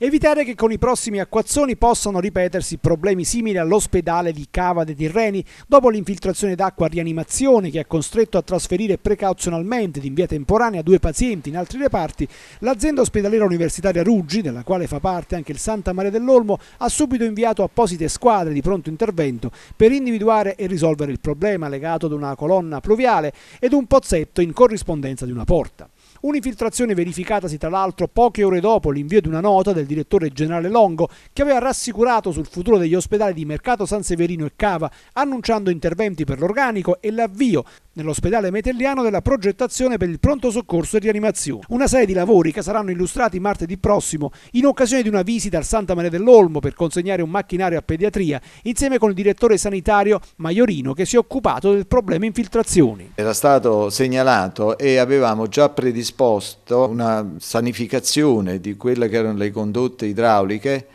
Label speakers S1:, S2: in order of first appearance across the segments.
S1: evitare che con i prossimi acquazzoni possano ripetersi problemi simili all'ospedale di Cava dei Tirreni dopo l'infiltrazione d'acqua a rianimazione che ha costretto a trasferire precauzionalmente ed in via temporanea due pazienti in altri reparti, l'azienda ospedaliera universitaria Ruggi, della quale fa parte anche il Santa Maria dell'Olmo, ha subito inviato apposite squadre di pronto intervento per individuare e risolvere il problema legato ad una colonna pluviale ed un pozzetto in corrispondenza di una porta. Un'infiltrazione verificatasi tra l'altro poche ore dopo l'invio di una nota del direttore generale Longo che aveva rassicurato sul futuro degli ospedali di Mercato San Severino e Cava, annunciando interventi per l'organico e l'avvio nell'ospedale metelliano della progettazione per il pronto soccorso e rianimazione. Una serie di lavori che saranno illustrati martedì prossimo in occasione di una visita al Santa Maria dell'Olmo per consegnare un macchinario a pediatria insieme con il direttore sanitario Maiorino che si è occupato del problema infiltrazioni.
S2: Era stato segnalato e avevamo già predisposto una sanificazione di quelle che erano le condotte idrauliche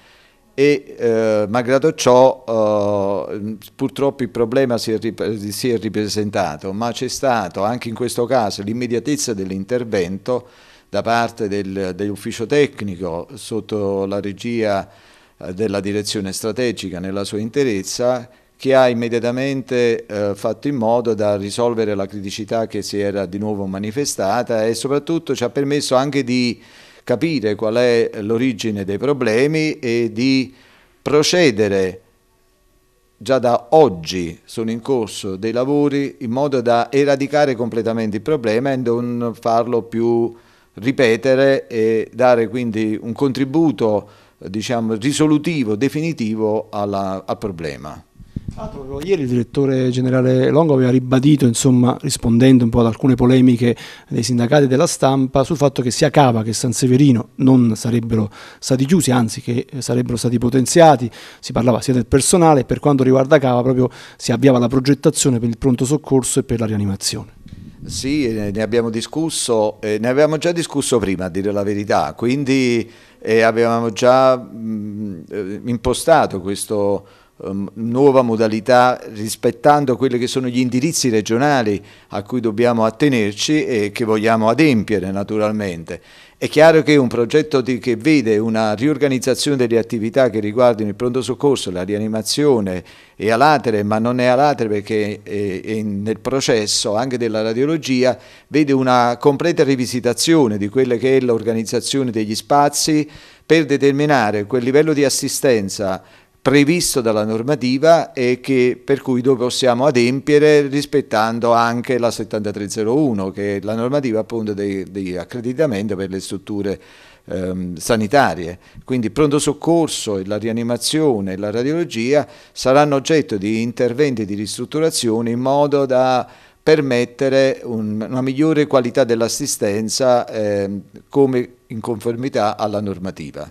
S2: e eh, malgrado ciò eh, purtroppo il problema si è, rip- si è ripresentato, ma c'è stato anche in questo caso l'immediatezza dell'intervento da parte del, dell'ufficio tecnico sotto la regia eh, della direzione strategica nella sua interezza che ha immediatamente eh, fatto in modo da risolvere la criticità che si era di nuovo manifestata e soprattutto ci ha permesso anche di capire qual è l'origine dei problemi e di procedere già da oggi sono in corso dei lavori in modo da eradicare completamente il problema e non farlo più ripetere e dare quindi un contributo diciamo, risolutivo, definitivo alla, al problema.
S1: Ieri il direttore generale Longo aveva ribadito, insomma, rispondendo un po' ad alcune polemiche dei sindacati e della stampa, sul fatto che sia Cava che San Severino non sarebbero stati chiusi, anzi che sarebbero stati potenziati, si parlava sia del personale e per quanto riguarda Cava proprio si avviava la progettazione per il pronto soccorso e per la rianimazione.
S2: Sì, eh, ne abbiamo discusso, eh, ne avevamo già discusso prima a dire la verità, quindi eh, avevamo già mh, mm, eh, impostato questo Ehm, nuova modalità rispettando quelli che sono gli indirizzi regionali a cui dobbiamo attenerci e che vogliamo adempiere naturalmente. È chiaro che un progetto di, che vede una riorganizzazione delle attività che riguardano il pronto soccorso, la rianimazione e alatere, ma non è alatere perché è, è nel processo anche della radiologia, vede una completa rivisitazione di quella che è l'organizzazione degli spazi per determinare quel livello di assistenza previsto dalla normativa e che, per cui possiamo adempiere rispettando anche la 7301 che è la normativa appunto di, di accreditamento per le strutture ehm, sanitarie. Quindi il pronto soccorso, la rianimazione e la radiologia saranno oggetto di interventi di ristrutturazione in modo da permettere un, una migliore qualità dell'assistenza ehm, come in conformità alla normativa.